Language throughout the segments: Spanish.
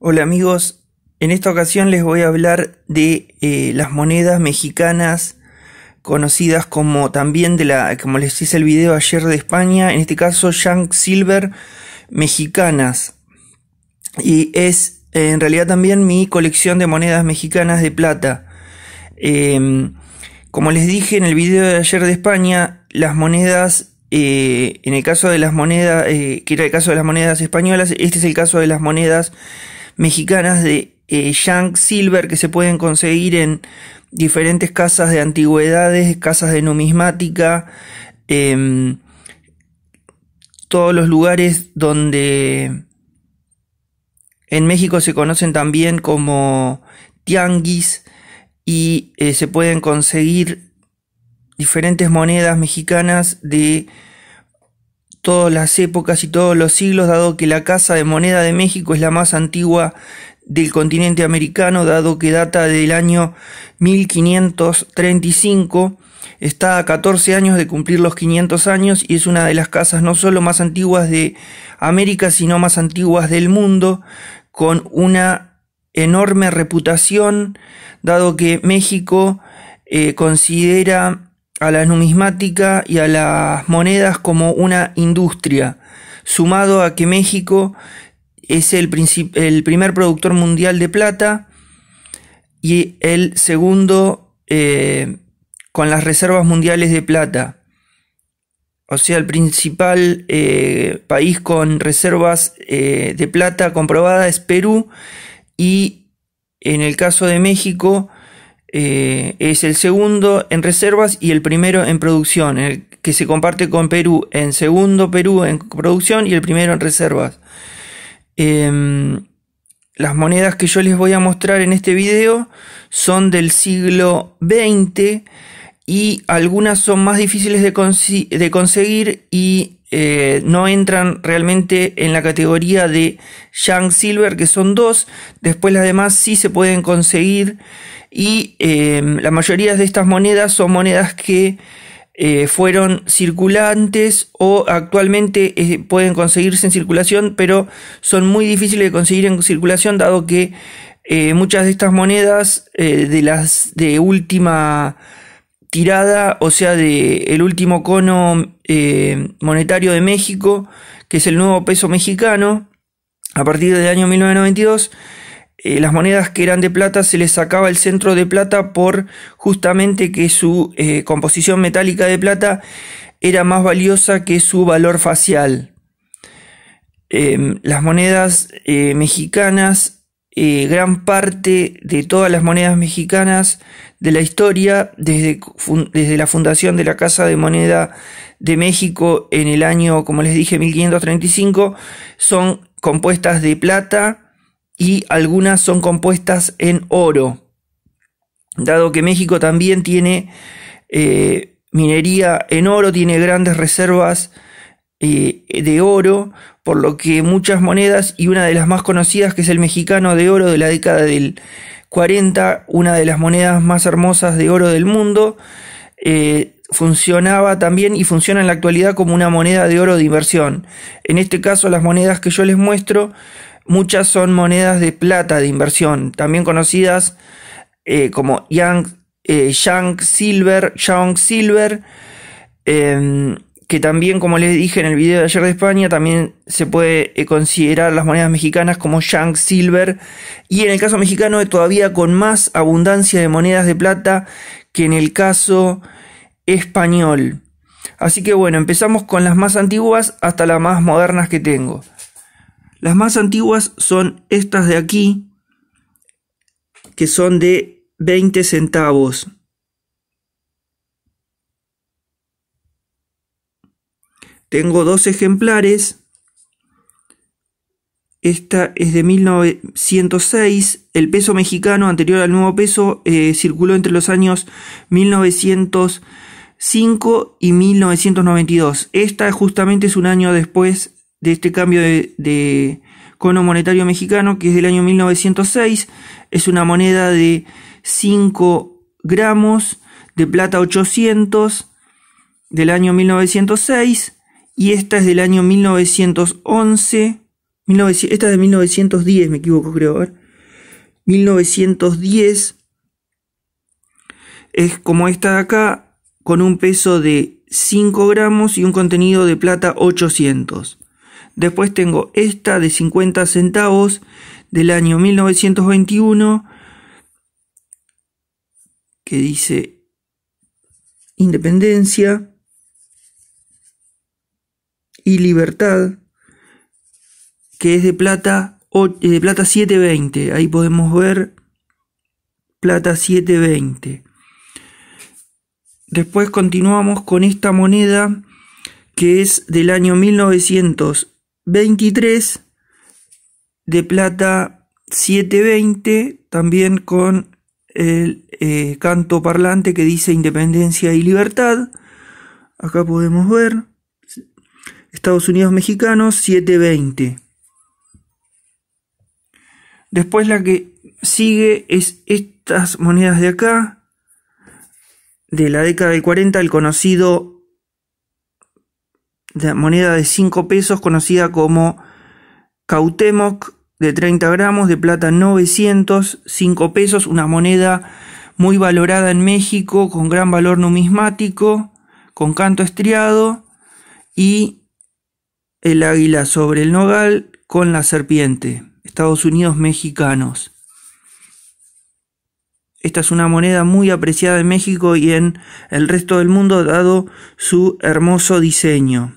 Hola amigos, en esta ocasión les voy a hablar de eh, las monedas mexicanas conocidas como también de la, como les hice el video ayer de España, en este caso shank Silver mexicanas. Y es eh, en realidad también mi colección de monedas mexicanas de plata. Em, como les dije en el video de ayer de España, las monedas eh, en el caso de las monedas, que era el caso de las monedas españolas, este es el caso de las monedas mexicanas de yang, eh, Silver que se pueden conseguir en diferentes casas de antigüedades, casas de numismática, em, todos los lugares donde en México se conocen también como tianguis y eh, se pueden conseguir diferentes monedas mexicanas de todas las épocas y todos los siglos, dado que la Casa de Moneda de México es la más antigua del continente americano, dado que data del año 1535, está a 14 años de cumplir los 500 años y es una de las casas no solo más antiguas de América, sino más antiguas del mundo, con una enorme reputación, dado que México eh, considera a la numismática y a las monedas como una industria, sumado a que México es el, el primer productor mundial de plata y el segundo eh, con las reservas mundiales de plata. O sea, el principal eh, país con reservas eh, de plata comprobada es Perú y en el caso de México eh, es el segundo en reservas y el primero en producción, que se comparte con Perú en segundo Perú en producción y el primero en reservas. Em, las monedas que yo les voy a mostrar en este video son del siglo XX y algunas son más difíciles de, conseguir y eh, no entran realmente en la categoría de Young Silver, que son dos. Después las demás sí se pueden conseguir y em, la mayoría de estas monedas son monedas que eh, fueron circulantes o actualmente eh, pueden conseguirse en circulación, pero son muy difíciles de conseguir en circulación dado que eh, muchas de estas monedas de las de última tirada, o sea, de el último cono monetario de México, que es el nuevo peso mexicano, a partir del año 1992, eh, las monedas que eran de plata se les sacaba el centro de plata por justamente que su eh, composición metálica de plata era más valiosa que su valor facial. Em, las monedas eh, mexicanas, gran parte de todas las monedas mexicanas de la historia, desde, desde la fundación de la Casa de Moneda de México en el año, como les dije, 1535, son compuestas de plata, y algunas son compuestas en oro, dado que México también tiene eh, minería en oro, tiene grandes reservas eh, de oro, por lo que muchas monedas y una de las más conocidas que es el mexicano de oro de la década del 40, una de las monedas más hermosas de oro del mundo, eh, funcionaba también y funciona en la actualidad como una moneda de oro de inversión. En este caso las monedas que yo les muestro Muchas son monedas de plata de inversión, también conocidas eh, como yang, eh, Silver, Silver, em, que también, como les dije en el video de ayer de España, también se puede eh, considerar las monedas mexicanas como Yang Silver. Y en el caso mexicano, todavía con más abundancia de monedas de plata que en el caso español. Así que bueno, empezamos con las más antiguas hasta las más modernas que tengo. Las más antiguas son estas de aquí, que son de 20 centavos. Tengo dos ejemplares. Esta es de 1906. El peso mexicano anterior al nuevo peso eh, circuló entre los años 1905 y 1992. Esta justamente es un año después de este cambio de, cono monetario mexicano, que es del año 1906. Es una moneda de 5 gramos de plata 800 del año 1906 y esta es del año 1911. esta es de 1910, me equivoco, creo. ver. 1910 es como esta de acá, con un peso de 5 gramos y un contenido de plata 800. Después tengo esta de 50 centavos del año 1921 que dice independencia y libertad que es de plata, eh, de plata 720. Ahí podemos ver plata 720. Después continuamos con esta moneda que es del año 1921 23 de plata 720, también con el eh, canto parlante que dice independencia y libertad. Acá podemos ver Estados Unidos mexicanos 720. Después la que sigue es estas monedas de acá, de la década de 40, el conocido la moneda de 5 pesos conocida como Cautemoc de 30 gramos de plata 900, 5 pesos, una moneda muy valorada en México con gran valor numismático, con canto estriado y el águila sobre el nogal con la serpiente, Estados Unidos mexicanos. Esta es una moneda muy apreciada en México y en el resto del mundo dado su hermoso diseño.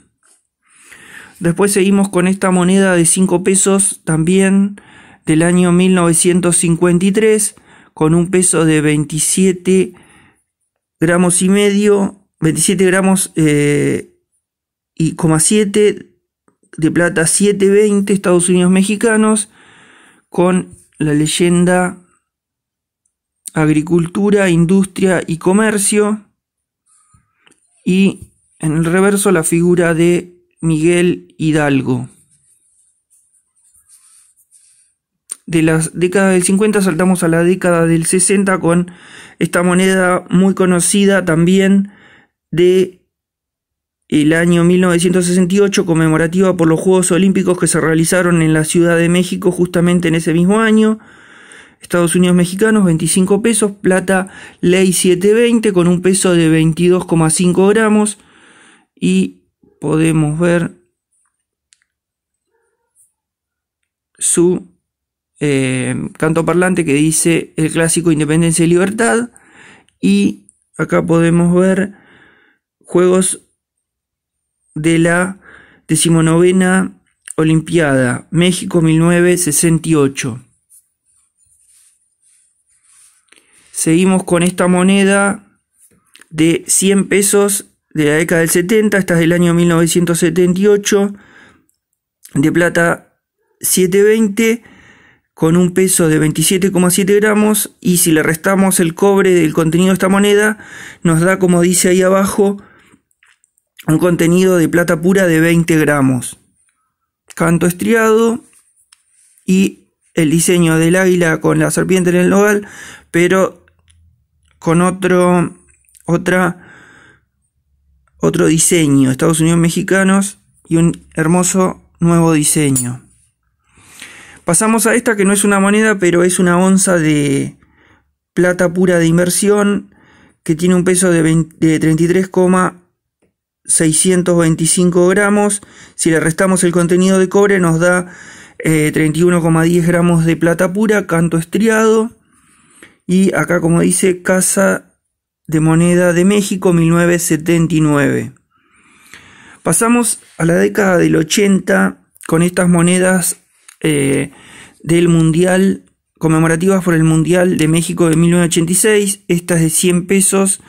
Después seguimos con esta moneda de 5 pesos también del año 1953 con un peso de 27 gramos y medio, 27 gramos eh, y coma 7 de plata 720 Estados Unidos mexicanos con la leyenda agricultura, industria y comercio y en el reverso la figura de Miguel Hidalgo. De la década del 50 saltamos a la década del 60 con esta moneda muy conocida también de el año 1968 conmemorativa por los Juegos Olímpicos que se realizaron en la Ciudad de México justamente en ese mismo año. Estados Unidos mexicanos 25 pesos, plata ley 720 con un peso de 22,5 gramos y podemos ver su eh, canto parlante que dice el clásico Independencia y Libertad. Y acá podemos ver juegos de la decimonovena Olimpiada, México 1968. Seguimos con esta moneda de 100 pesos de la década del 70, esta es del año 1978, de plata 720 con un peso de 27,7 gramos y si le restamos el cobre del contenido de esta moneda nos da como dice ahí abajo un contenido de plata pura de 20 gramos. Canto estriado y el diseño del águila con la serpiente en el nogal pero con otro otra otro diseño, Estados Unidos mexicanos y un hermoso nuevo diseño. Pasamos a esta que no es una moneda, pero es una onza de plata pura de inversión que tiene un peso de, 33,625 gramos. Si le restamos el contenido de cobre nos da 31,10 eh, gramos de plata pura, canto estriado. Y acá como dice, casa de Moneda de México 1979. Pasamos a la década del 80 con estas monedas eh, del Mundial, conmemorativas por el Mundial de México de 1986, estas de 100 pesos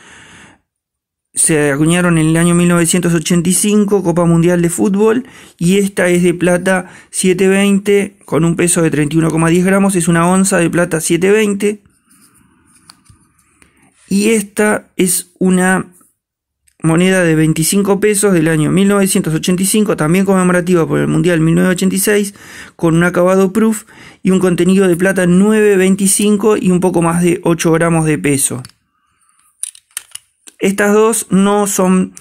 se acuñaron en el año 1985, Copa Mundial de Fútbol, y esta es de plata 720 con un peso de 31,10 gramos, es una onza de plata 720. Y esta es una moneda de 25 pesos del año 1985, también conmemorativa por el Mundial 1986, con un acabado proof y un contenido de plata 9,25 y un poco más de 8 gramos de peso. Estas dos no son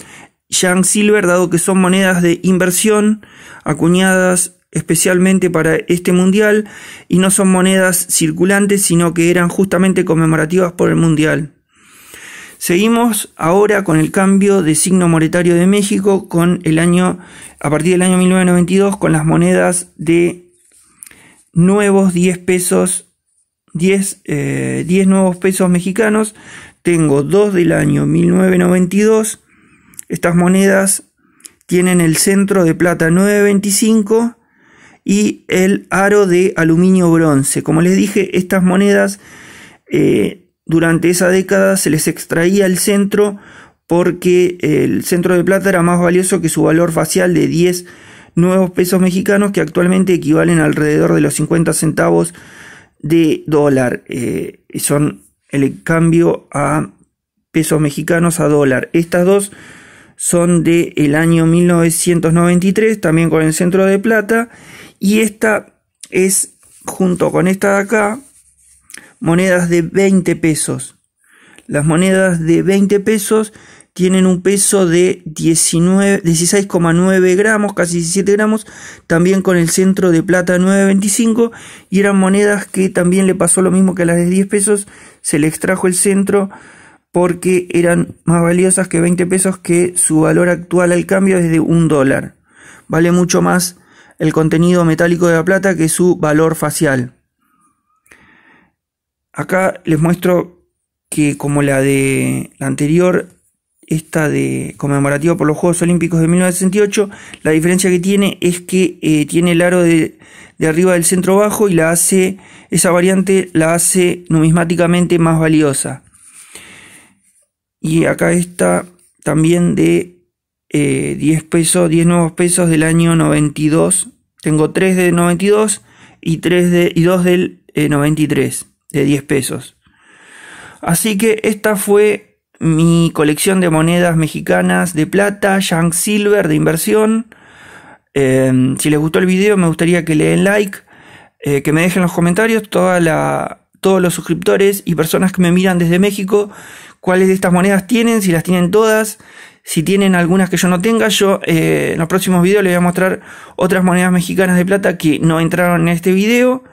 Yang Silver, dado que son monedas de inversión acuñadas especialmente para este mundial y no son monedas circulantes, sino que eran justamente conmemorativas por el mundial. Seguimos ahora con el cambio de signo monetario de México con el año, a partir del año 1992, con las monedas de nuevos 10 pesos, 10, eh, nuevos pesos mexicanos. Tengo dos del año 1992. Estas monedas tienen el centro de plata 925 y el aro de aluminio bronce. Como les dije, estas monedas eh, durante esa década se les extraía el centro porque el centro de plata era más valioso que su valor facial de 10 nuevos pesos mexicanos que actualmente equivalen alrededor de los 50 centavos de dólar. Eh, son el cambio a pesos mexicanos a dólar. Estas dos son del el año 1993, también con el centro de plata. Y esta es, junto con esta de acá, monedas de 20 pesos. Las monedas de 20 pesos tienen un peso de 16,9 gramos, casi 17 gramos, también con el centro de plata 9,25 y eran monedas que también le pasó lo mismo que las de 10 pesos, se le extrajo el centro porque eran más valiosas que 20 pesos que su valor actual al cambio es de un dólar. Vale mucho más el contenido metálico de la plata que su valor facial. Acá les muestro que como la de la anterior, esta de conmemorativa por los Juegos Olímpicos de 1968, la diferencia que tiene es que eh, tiene el aro de, arriba del centro bajo y la hace, esa variante la hace numismáticamente más valiosa. Y acá está también de 10 eh, pesos, 10 nuevos pesos del año 92. Tengo 3 de 92 y, 3 de, 2 del 93. Eh, de 10 pesos. Así que esta fue mi colección de monedas mexicanas de plata, Young Silver de inversión. Em, si les gustó el video, me gustaría que le den like, eh, que me dejen los comentarios toda la, todos los suscriptores y personas que me miran desde México, cuáles de estas monedas tienen, si las tienen todas, si tienen algunas que yo no tenga. Yo eh, en los próximos videos les voy a mostrar otras monedas mexicanas de plata que no entraron en este video.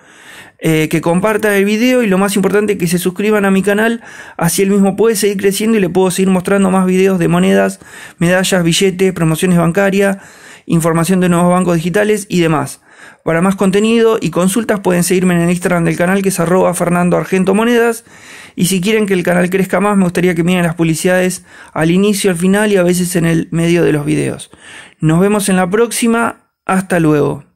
Eh, que compartan el video y lo más importante que se suscriban a mi canal, así el mismo puede seguir creciendo y le puedo seguir mostrando más videos de monedas, medallas, billetes, promociones bancarias, información de nuevos bancos digitales y demás. Para más contenido y consultas pueden seguirme en el Instagram del canal que es arroba Fernando Argento Monedas. Y si quieren que el canal crezca más, me gustaría que miren las publicidades al inicio, al final y a veces en el medio de los videos. Nos vemos en la próxima. Hasta luego.